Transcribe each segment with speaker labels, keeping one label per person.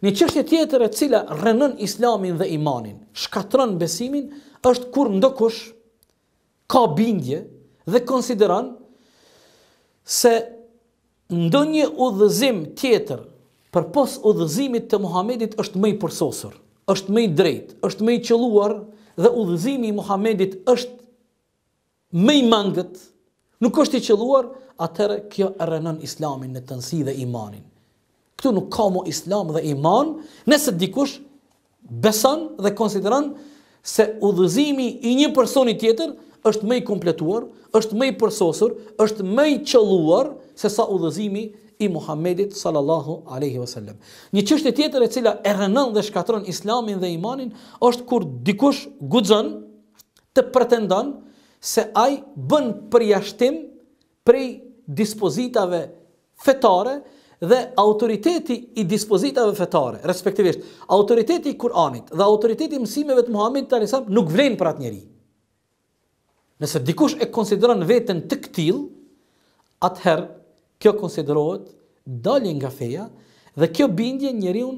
Speaker 1: Një qështje tjetër e cila rënën Islamin dhe imanin, shkatron besimin, është kur ndëkush ka bindje dhe konsideron se ndonjë udhëzim tjetër përpos udhëzimit të Muhamedit është më i përsosur, është më i drejtë, është më i qelluar dhe udhëzimi i Muhamedit është më i mangët, nuk është i qelluar, atëherë kjo rënën Islamin në tënsi dhe imanin. Këtu nuk ka mo islam dhe iman, nëse dikush beson dhe konsideran se udhëzimi i një personi tjetër është më i kompletuar, është më i përsosur, është më i qelluar se sa udhëzimi i Muhamedit sallallahu alaihi wasallam. Një çështje tjetër e cila e rënën dhe shkatron Islamin dhe imanin është kur dikush guxon të pretendon se ai bën përjashtim prej dispozitave fetare dhe autoriteti i dispozitave fetare, respektivisht, autoriteti i Kur'anit dhe autoriteti i mësimeve të Muhamedit (sallallahu alajhi wasallam) nuk vlen për atë njerëz. Nëse dikush e konsideron veten të ktill, atëherë kjo konsiderohet dalje nga feja dhe kjo bindje njeriu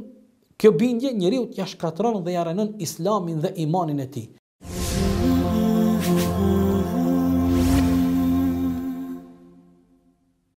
Speaker 1: kjo bindje njeriu t'ja shkatron dhe ja rënon islamin dhe imanin e tij.